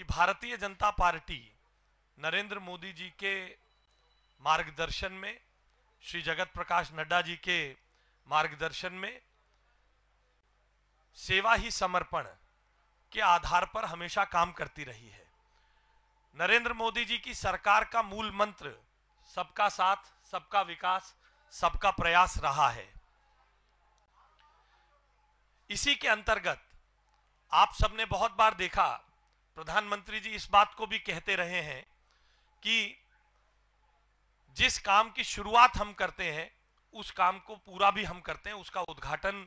कि भारतीय जनता पार्टी नरेंद्र मोदी जी के मार्गदर्शन में श्री जगत प्रकाश नड्डा जी के मार्गदर्शन में सेवा ही समर्पण के आधार पर हमेशा काम करती रही है नरेंद्र मोदी जी की सरकार का मूल मंत्र सबका साथ सबका विकास सबका प्रयास रहा है इसी के अंतर्गत आप सबने बहुत बार देखा प्रधानमंत्री जी इस बात को भी कहते रहे हैं कि जिस काम की शुरुआत हम करते हैं उस काम को पूरा भी हम करते हैं उसका उद्घाटन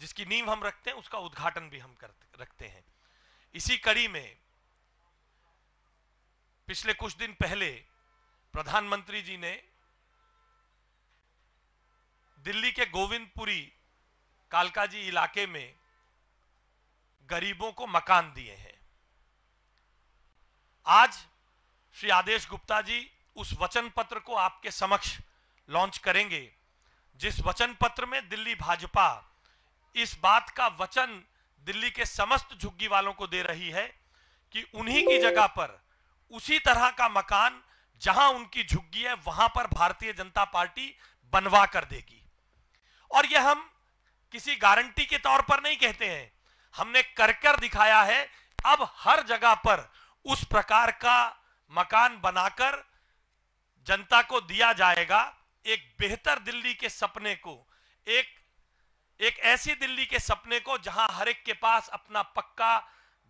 जिसकी नींव हम रखते हैं उसका उद्घाटन भी हम करते रखते हैं इसी कड़ी में पिछले कुछ दिन पहले प्रधानमंत्री जी ने दिल्ली के गोविंदपुरी कालकाजी इलाके में गरीबों को मकान दिए हैं आज श्री आदेश गुप्ता जी उस वचन पत्र को आपके समक्ष लॉन्च करेंगे जिस वचन पत्र में दिल्ली भाजपा इस बात का वचन दिल्ली के समस्त झुग्गी वालों को दे रही है कि उन्हीं की जगह पर उसी तरह का मकान जहां उनकी झुग्गी है वहां पर भारतीय जनता पार्टी बनवा कर देगी और यह हम किसी गारंटी के तौर पर नहीं कहते हैं हमने कर कर दिखाया है अब हर जगह पर उस प्रकार का मकान बनाकर जनता को दिया जाएगा एक बेहतर दिल्ली के सपने को एक एक ऐसी दिल्ली के सपने को जहां हर एक के पास अपना पक्का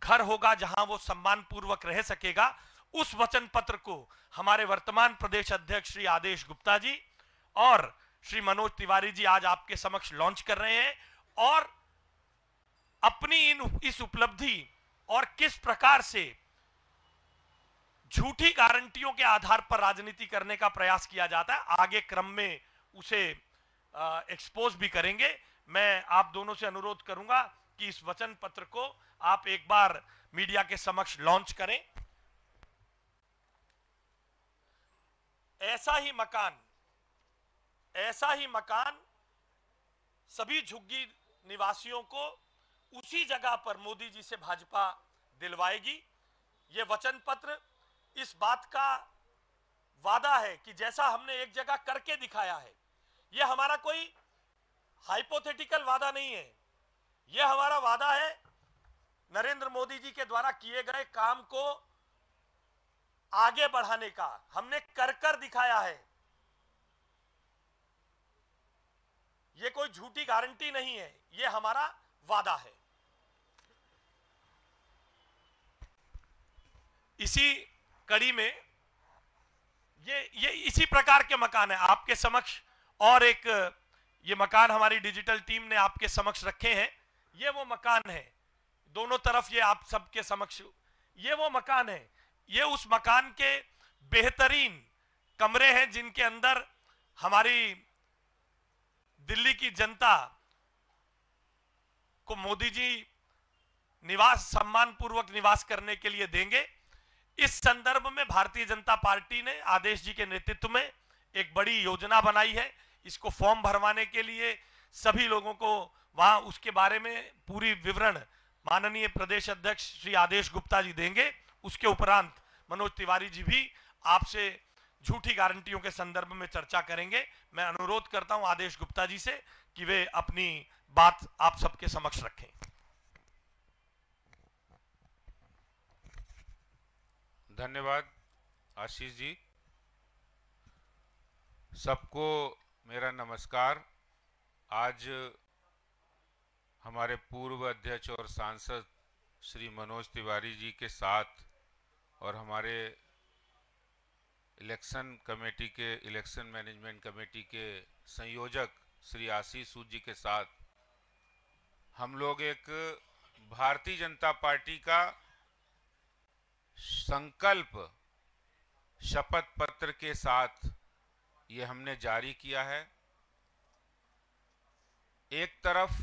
घर होगा जहां वो सम्मान पूर्वक रह सकेगा उस वचन पत्र को हमारे वर्तमान प्रदेश अध्यक्ष श्री आदेश गुप्ता जी और श्री मनोज तिवारी जी आज आपके समक्ष लॉन्च कर रहे हैं और अपनी इन इस उपलब्धि और किस प्रकार से झूठी गारंटियों के आधार पर राजनीति करने का प्रयास किया जाता है आगे क्रम में उसे एक्सपोज भी करेंगे मैं आप दोनों से अनुरोध करूंगा कि इस वचन पत्र को आप एक बार मीडिया के समक्ष लॉन्च करें ऐसा ही मकान ऐसा ही मकान सभी झुग्गी निवासियों को उसी जगह पर मोदी जी से भाजपा दिलवाएगी ये वचन पत्र इस बात का वादा है कि जैसा हमने एक जगह करके दिखाया है यह हमारा कोई हाइपोथेटिकल वादा नहीं है यह हमारा वादा है नरेंद्र मोदी जी के द्वारा किए गए काम को आगे बढ़ाने का हमने कर कर दिखाया है यह कोई झूठी गारंटी नहीं है यह हमारा वादा है इसी कड़ी में ये ये इसी प्रकार के मकान है आपके समक्ष और एक ये मकान हमारी डिजिटल टीम ने आपके समक्ष रखे हैं ये वो मकान है दोनों तरफ ये आप सबके समक्ष ये वो मकान है ये उस मकान के बेहतरीन कमरे हैं जिनके अंदर हमारी दिल्ली की जनता को मोदी जी निवास सम्मान पूर्वक निवास करने के लिए देंगे इस संदर्भ में भारतीय जनता पार्टी ने आदेश जी के नेतृत्व में एक बड़ी योजना बनाई है इसको फॉर्म भरवाने के लिए सभी लोगों को वहां उसके बारे में पूरी विवरण माननीय प्रदेश अध्यक्ष श्री आदेश गुप्ता जी देंगे उसके उपरांत मनोज तिवारी जी भी आपसे झूठी गारंटियों के संदर्भ में चर्चा करेंगे मैं अनुरोध करता हूं आदेश गुप्ता जी से कि वे अपनी बात आप सबके समक्ष रखें धन्यवाद आशीष जी सबको मेरा नमस्कार आज हमारे पूर्व अध्यक्ष और सांसद श्री मनोज तिवारी जी के साथ और हमारे इलेक्शन कमेटी के इलेक्शन मैनेजमेंट कमेटी के संयोजक श्री आशीष सूद जी के साथ हम लोग एक भारतीय जनता पार्टी का संकल्प शपथ पत्र के साथ ये हमने जारी किया है एक तरफ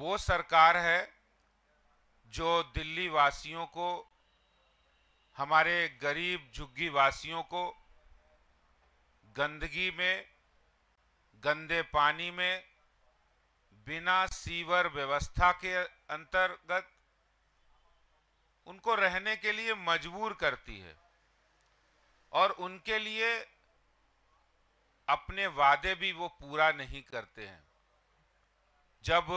वो सरकार है जो दिल्ली वासियों को हमारे गरीब झुग्गी वासियों को गंदगी में गंदे पानी में बिना सीवर व्यवस्था के अंतर्गत उनको रहने के लिए मजबूर करती है और उनके लिए अपने वादे भी वो पूरा नहीं करते हैं जब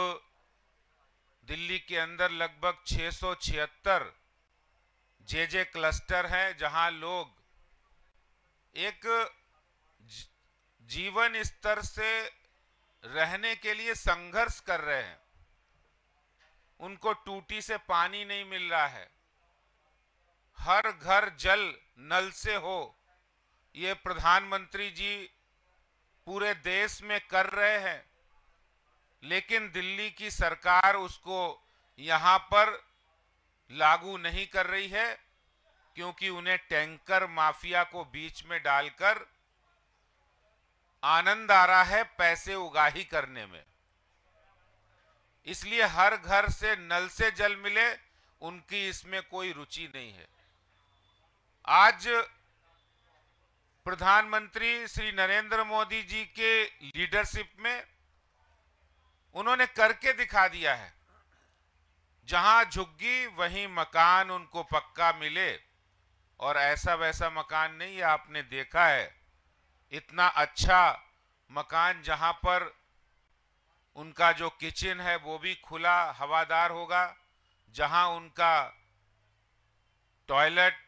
दिल्ली के अंदर लगभग 676 जे जे क्लस्टर हैं जहां लोग एक जीवन स्तर से रहने के लिए संघर्ष कर रहे हैं उनको टूटी से पानी नहीं मिल रहा है हर घर जल नल से हो ये प्रधानमंत्री जी पूरे देश में कर रहे हैं लेकिन दिल्ली की सरकार उसको यहाँ पर लागू नहीं कर रही है क्योंकि उन्हें टैंकर माफिया को बीच में डालकर आनंद आ रहा है पैसे उगाही करने में इसलिए हर घर से नल से जल मिले उनकी इसमें कोई रुचि नहीं है आज प्रधानमंत्री श्री नरेंद्र मोदी जी के लीडरशिप में उन्होंने करके दिखा दिया है जहां झुग्गी वहीं मकान उनको पक्का मिले और ऐसा वैसा मकान नहीं आपने देखा है इतना अच्छा मकान जहां पर उनका जो किचन है वो भी खुला हवादार होगा जहां उनका टॉयलेट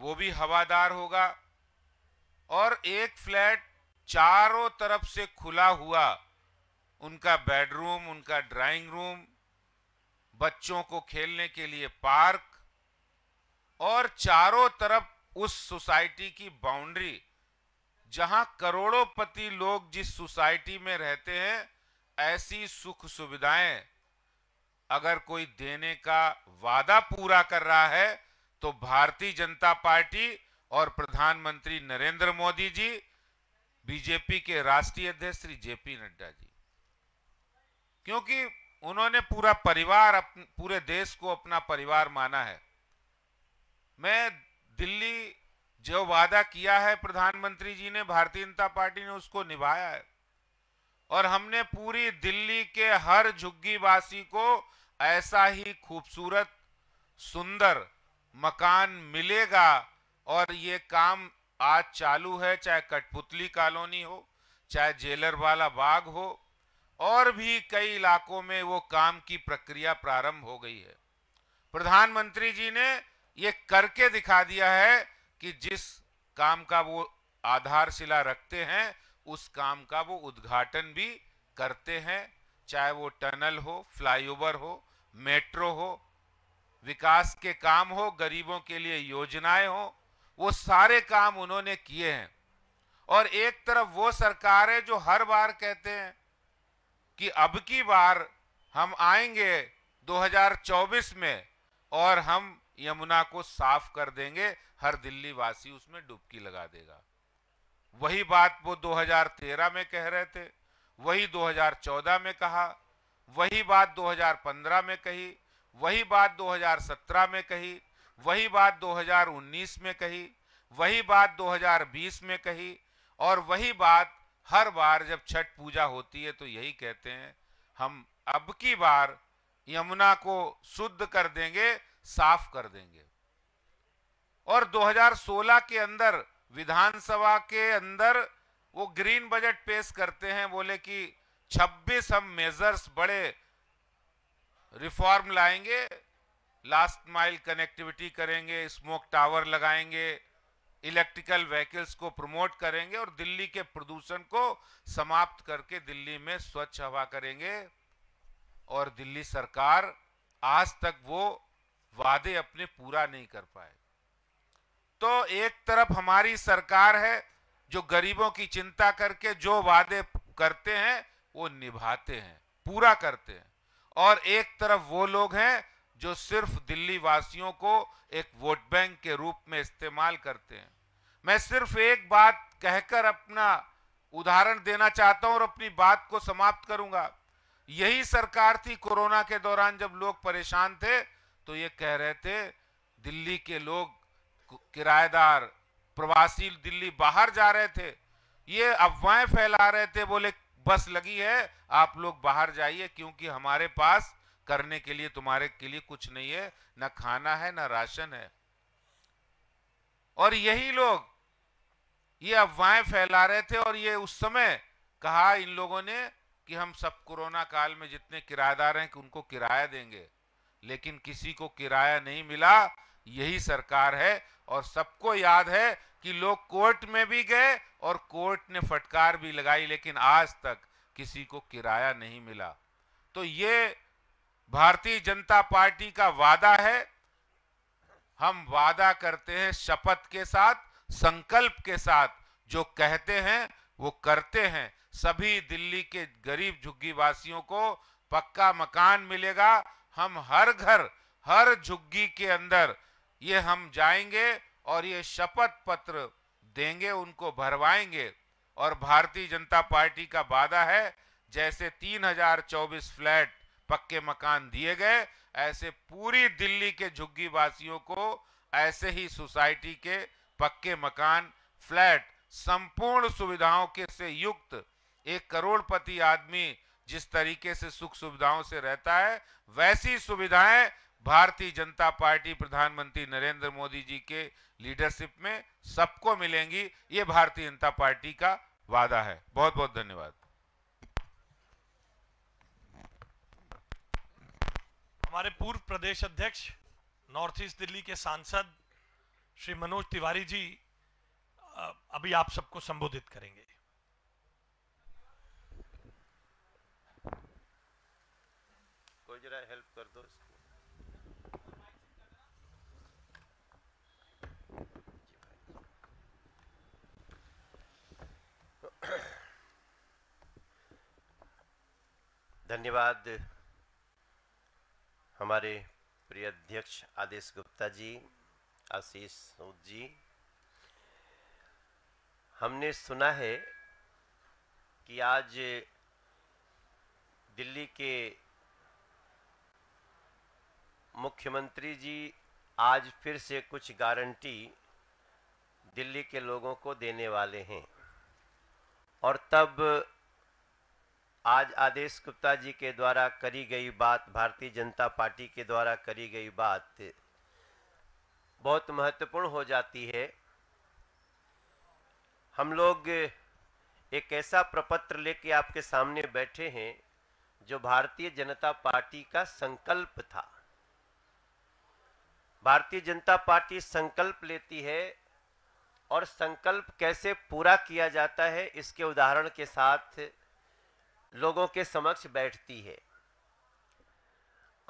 वो भी हवादार होगा और एक फ्लैट चारों तरफ से खुला हुआ उनका बेडरूम उनका ड्राइंग रूम बच्चों को खेलने के लिए पार्क और चारों तरफ उस सोसाइटी की बाउंड्री जहां करोड़ों पति लोग जिस सोसाइटी में रहते हैं ऐसी सुख सुविधाएं अगर कोई देने का वादा पूरा कर रहा है तो भारतीय जनता पार्टी और प्रधानमंत्री नरेंद्र मोदी जी बीजेपी के राष्ट्रीय अध्यक्ष श्री जेपी नड्डा जी क्योंकि उन्होंने पूरा परिवार पूरे देश को अपना परिवार माना है मैं दिल्ली जो वादा किया है प्रधानमंत्री जी ने भारतीय जनता पार्टी ने उसको निभाया है और हमने पूरी दिल्ली के हर झुग्गी वासी को ऐसा ही खूबसूरत सुंदर मकान मिलेगा और ये काम आज चालू है चाहे कठपुतली कॉलोनी हो चाहे जेलर वाला बाग हो और भी कई इलाकों में वो काम की प्रक्रिया प्रारंभ हो गई है प्रधानमंत्री जी ने ये करके दिखा दिया है कि जिस काम का वो आधारशिला रखते हैं उस काम का वो उद्घाटन भी करते हैं चाहे वो टनल हो फ्लाईओवर हो मेट्रो हो विकास के काम हो गरीबों के लिए योजनाएं हो वो सारे काम उन्होंने किए हैं और एक तरफ वो सरकार है जो हर बार कहते हैं कि अब की बार हम आएंगे 2024 में और हम यमुना को साफ कर देंगे हर दिल्ली वासी उसमें डुबकी लगा देगा वही बात वो 2013 में कह रहे थे वही 2014 में कहा वही बात 2015 में कही वही बात 2017 में कही वही बात 2019 में कही वही बात 2020 में कही और वही बात हर बार जब छठ पूजा होती है तो यही कहते हैं हम अब की बार यमुना को शुद्ध कर देंगे साफ कर देंगे और 2016 के अंदर विधानसभा के अंदर वो ग्रीन बजट पेश करते हैं बोले कि 26 हम मेजर्स बड़े रिफॉर्म लाएंगे लास्ट माइल कनेक्टिविटी करेंगे स्मोक टावर लगाएंगे इलेक्ट्रिकल व्हीकल्स को प्रमोट करेंगे और दिल्ली के प्रदूषण को समाप्त करके दिल्ली में स्वच्छ हवा करेंगे और दिल्ली सरकार आज तक वो वादे अपने पूरा नहीं कर पाए तो एक तरफ हमारी सरकार है जो गरीबों की चिंता करके जो वादे करते हैं वो निभाते हैं पूरा करते हैं और एक तरफ वो लोग हैं जो सिर्फ दिल्ली वासियों को एक वोट बैंक के रूप में इस्तेमाल करते हैं मैं सिर्फ एक बात कहकर अपना उदाहरण देना चाहता हूं और अपनी बात को समाप्त करूंगा यही सरकार थी कोरोना के दौरान जब लोग परेशान थे तो ये कह रहे थे दिल्ली के लोग किराएदार प्रवासी दिल्ली बाहर जा रहे थे ये अफवाहें फैला रहे थे बोले बस लगी है आप लोग बाहर जाइए क्योंकि हमारे पास करने के लिए तुम्हारे के लिए कुछ नहीं है ना खाना है ना राशन है और यही लोग ये अफवाहें फैला रहे थे और ये उस समय कहा इन लोगों ने कि हम सब कोरोना काल में जितने किराएदार हैं कि उनको किराया देंगे लेकिन किसी को किराया नहीं मिला यही सरकार है और सबको याद है कि लोग कोर्ट में भी गए और कोर्ट ने फटकार भी लगाई लेकिन आज तक किसी को किराया नहीं मिला तो ये भारतीय जनता पार्टी का वादा है हम वादा करते हैं शपथ के साथ संकल्प के साथ जो कहते हैं वो करते हैं सभी दिल्ली के गरीब झुग्गी वासियों को पक्का मकान मिलेगा हम हर घर हर झुग्गी के अंदर ये हम जाएंगे और ये शपथ पत्र देंगे उनको भरवाएंगे और भारतीय जनता पार्टी का वादा है जैसे 3024 फ्लैट पक्के मकान दिए गए ऐसे पूरी दिल्ली के झुग्गी वासियों को ऐसे ही सोसाइटी के पक्के मकान फ्लैट संपूर्ण सुविधाओं के से युक्त एक करोड़पति आदमी जिस तरीके से सुख सुविधाओं से रहता है वैसी सुविधाएं भारतीय जनता पार्टी प्रधानमंत्री नरेंद्र मोदी जी के लीडरशिप में सबको मिलेंगी ये भारतीय जनता पार्टी का वादा है बहुत बहुत धन्यवाद हमारे पूर्व प्रदेश अध्यक्ष नॉर्थ ईस्ट दिल्ली के सांसद श्री मनोज तिवारी जी अभी आप सबको संबोधित करेंगे कोई जरा हेल्प कर दो धन्यवाद हमारे प्रिय अध्यक्ष आदेश गुप्ता जी आशीष सूद जी हमने सुना है कि आज दिल्ली के मुख्यमंत्री जी आज फिर से कुछ गारंटी दिल्ली के लोगों को देने वाले हैं और तब आज आदेश गुप्ता जी के द्वारा करी गई बात भारतीय जनता पार्टी के द्वारा करी गई बात बहुत महत्वपूर्ण हो जाती है हम लोग एक ऐसा प्रपत्र लेके आपके सामने बैठे हैं जो भारतीय जनता पार्टी का संकल्प था भारतीय जनता पार्टी संकल्प लेती है और संकल्प कैसे पूरा किया जाता है इसके उदाहरण के साथ लोगों के समक्ष बैठती है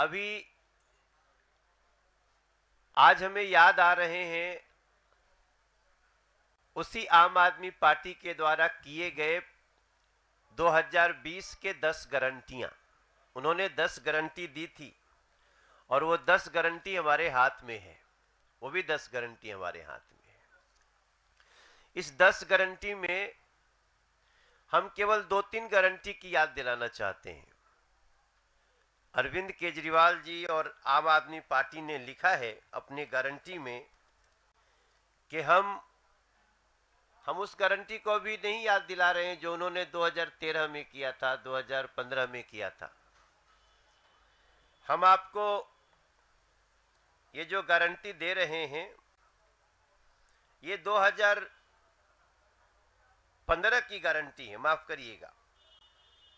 अभी आज हमें याद आ रहे हैं उसी आम आदमी पार्टी के द्वारा किए गए 2020 के 10 गारंटियां उन्होंने 10 गारंटी दी थी और वो 10 गारंटी हमारे हाथ में है वो भी 10 गारंटी हमारे हाथ में है इस 10 गारंटी में हम केवल दो तीन गारंटी की याद दिलाना चाहते हैं अरविंद केजरीवाल जी और आम आदमी पार्टी ने लिखा है अपने गारंटी में कि हम हम उस गारंटी को भी नहीं याद दिला रहे हैं जो उन्होंने 2013 में किया था 2015 में किया था हम आपको ये जो गारंटी दे रहे हैं ये पंद्रह की गारंटी है माफ करिएगा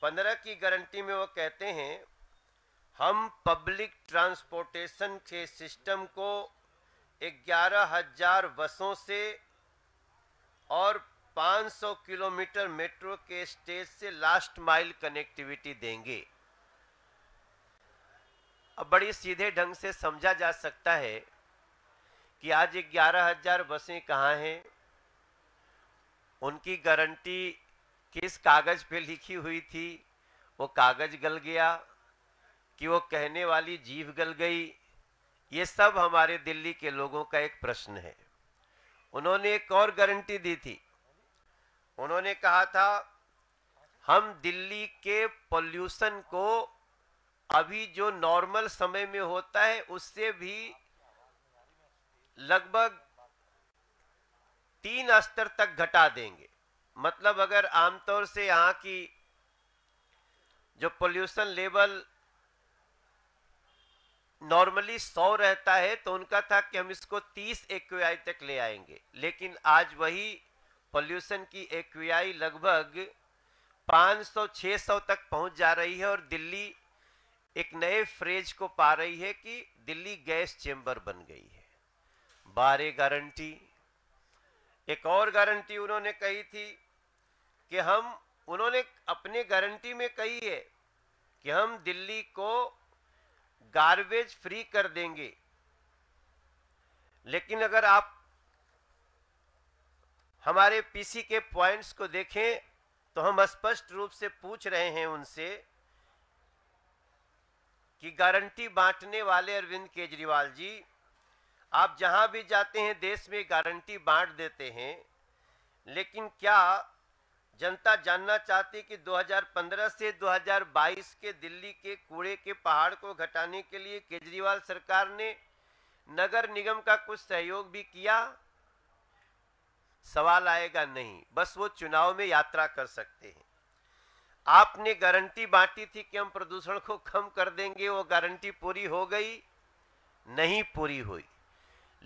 पंद्रह की गारंटी में वो कहते हैं हम पब्लिक ट्रांसपोर्टेशन के सिस्टम को ग्यारह हजार बसों से और 500 किलोमीटर मेट्रो के स्टेज से लास्ट माइल कनेक्टिविटी देंगे अब बड़ी सीधे ढंग से समझा जा सकता है कि आज ग्यारह हजार बसें कहाँ हैं उनकी गारंटी किस कागज पे लिखी हुई थी वो कागज गल गया कि वो कहने वाली जीव गल गई ये सब हमारे दिल्ली के लोगों का एक प्रश्न है उन्होंने एक और गारंटी दी थी उन्होंने कहा था हम दिल्ली के पॉल्यूशन को अभी जो नॉर्मल समय में होता है उससे भी लगभग स्तर तक घटा देंगे मतलब अगर आमतौर से यहाँ की जो पोल्यूशन लेवल नॉर्मली सौ रहता है तो उनका था कि हम इसको 30 एक तक ले आएंगे लेकिन आज वही पोल्यूशन की एक लगभग 500-600 तक पहुंच जा रही है और दिल्ली एक नए फ्रेज को पा रही है कि दिल्ली गैस चेंबर बन गई है बारे गारंटी एक और गारंटी उन्होंने कही थी कि हम उन्होंने अपने गारंटी में कही है कि हम दिल्ली को गार्बेज फ्री कर देंगे लेकिन अगर आप हमारे पीसी के पॉइंट्स को देखें तो हम स्पष्ट रूप से पूछ रहे हैं उनसे कि गारंटी बांटने वाले अरविंद केजरीवाल जी आप जहां भी जाते हैं देश में गारंटी बांट देते हैं लेकिन क्या जनता जानना चाहती कि 2015 से 2022 के दिल्ली के कूड़े के पहाड़ को घटाने के लिए केजरीवाल सरकार ने नगर निगम का कुछ सहयोग भी किया सवाल आएगा नहीं बस वो चुनाव में यात्रा कर सकते हैं आपने गारंटी बांटी थी कि हम प्रदूषण को कम कर देंगे वो गारंटी पूरी हो गई नहीं पूरी हुई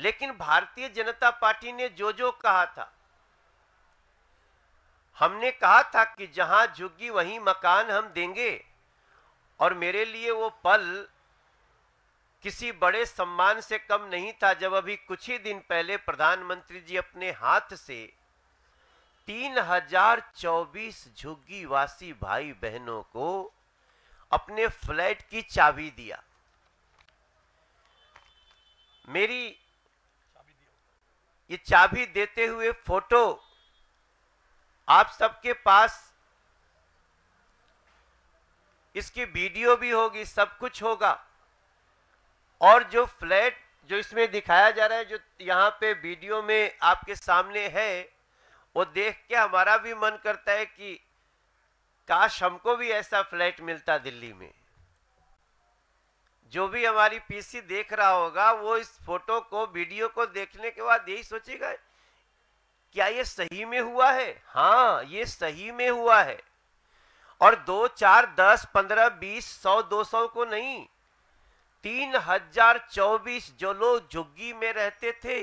लेकिन भारतीय जनता पार्टी ने जो जो कहा था हमने कहा था कि जहां झुग्गी वहीं मकान हम देंगे और मेरे लिए वो पल किसी बड़े सम्मान से कम नहीं था जब अभी कुछ ही दिन पहले प्रधानमंत्री जी अपने हाथ से 3024 वासी भाई बहनों को अपने फ्लैट की चाबी दिया मेरी ये चाबी देते हुए फोटो आप सबके पास इसकी वीडियो भी होगी सब कुछ होगा और जो फ्लैट जो इसमें दिखाया जा रहा है जो यहाँ पे वीडियो में आपके सामने है वो देख के हमारा भी मन करता है कि काश हमको भी ऐसा फ्लैट मिलता दिल्ली में जो भी हमारी पीसी देख रहा होगा वो इस फोटो को वीडियो को देखने के बाद यही सोचेगा क्या ये सही में हुआ है हाँ ये सही में हुआ है और दो चार दस पंद्रह बीस सौ दो सौ को नहीं तीन हजार चौबीस जो लोग झुग्गी में रहते थे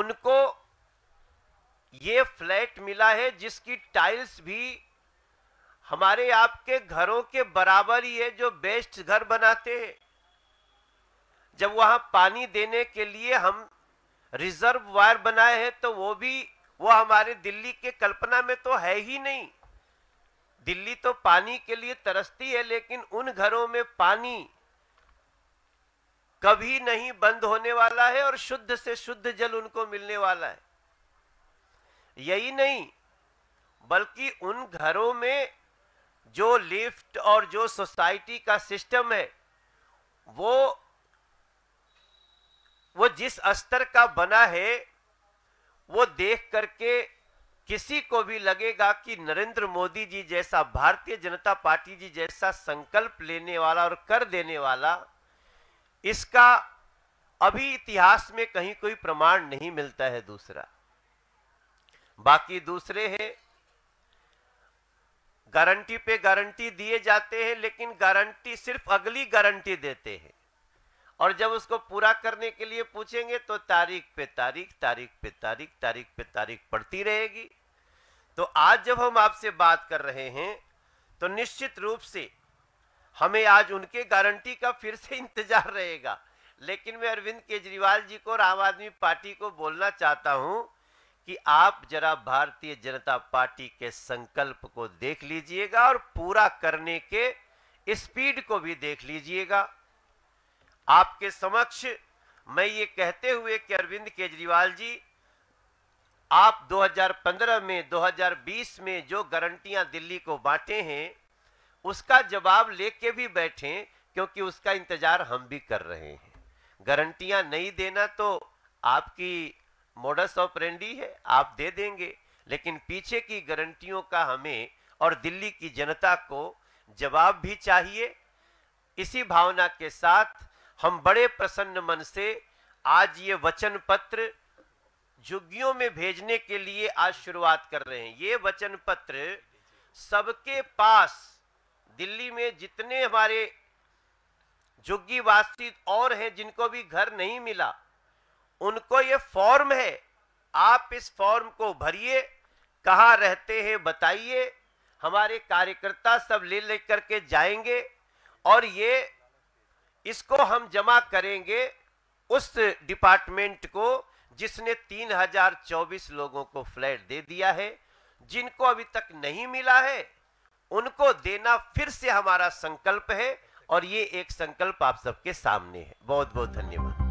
उनको ये फ्लैट मिला है जिसकी टाइल्स भी हमारे आपके घरों के बराबर ही है जो बेस्ट घर बनाते हैं जब वहां पानी देने के लिए हम रिजर्व वायर बनाए हैं तो वो भी वो हमारे दिल्ली के कल्पना में तो है ही नहीं दिल्ली तो पानी के लिए तरसती है लेकिन उन घरों में पानी कभी नहीं बंद होने वाला है और शुद्ध से शुद्ध जल उनको मिलने वाला है यही नहीं बल्कि उन घरों में जो लिफ्ट और जो सोसाइटी का सिस्टम है वो वो जिस स्तर का बना है वो देख करके किसी को भी लगेगा कि नरेंद्र मोदी जी जैसा भारतीय जनता पार्टी जी जैसा संकल्प लेने वाला और कर देने वाला इसका अभी इतिहास में कहीं कोई प्रमाण नहीं मिलता है दूसरा बाकी दूसरे हैं गारंटी पे गारंटी दिए जाते हैं लेकिन गारंटी सिर्फ अगली गारंटी देते हैं और जब उसको पूरा करने के लिए पूछेंगे तो तारीख पे तारीख तारीख पे तारीख तारीख पे तारीख पड़ती रहेगी तो आज जब हम आपसे बात कर रहे हैं तो निश्चित रूप से हमें आज उनके गारंटी का फिर से इंतजार रहेगा लेकिन मैं अरविंद केजरीवाल जी को और आम आदमी पार्टी को बोलना चाहता हूं कि आप जरा भारतीय जनता पार्टी के संकल्प को देख लीजिएगा और पूरा करने के स्पीड को भी देख लीजिएगा आपके समक्ष मैं ये कहते हुए कि अरविंद केजरीवाल जी आप 2015 में 2020 में जो गारंटियां दिल्ली को बांटे हैं उसका जवाब लेके भी बैठे क्योंकि उसका इंतजार हम भी कर रहे हैं गारंटियां नहीं देना तो आपकी मोडस रेंडी है आप दे देंगे लेकिन पीछे की गारंटियों का हमें और दिल्ली की जनता को जवाब भी चाहिए इसी भावना के साथ हम बड़े प्रसन्न मन से आज ये वचन पत्र जुगियों में भेजने के लिए आज शुरुआत कर रहे हैं ये वचन पत्र सबके पास दिल्ली में जितने हमारे जुग्गी वासी और हैं जिनको भी घर नहीं मिला उनको ये फॉर्म है आप इस फॉर्म को भरिए कहाँ रहते हैं बताइए हमारे कार्यकर्ता सब ले लेकर के जाएंगे और ये इसको हम जमा करेंगे उस डिपार्टमेंट को जिसने 3024 लोगों को फ्लैट दे दिया है जिनको अभी तक नहीं मिला है उनको देना फिर से हमारा संकल्प है और ये एक संकल्प आप सबके सामने है बहुत बहुत धन्यवाद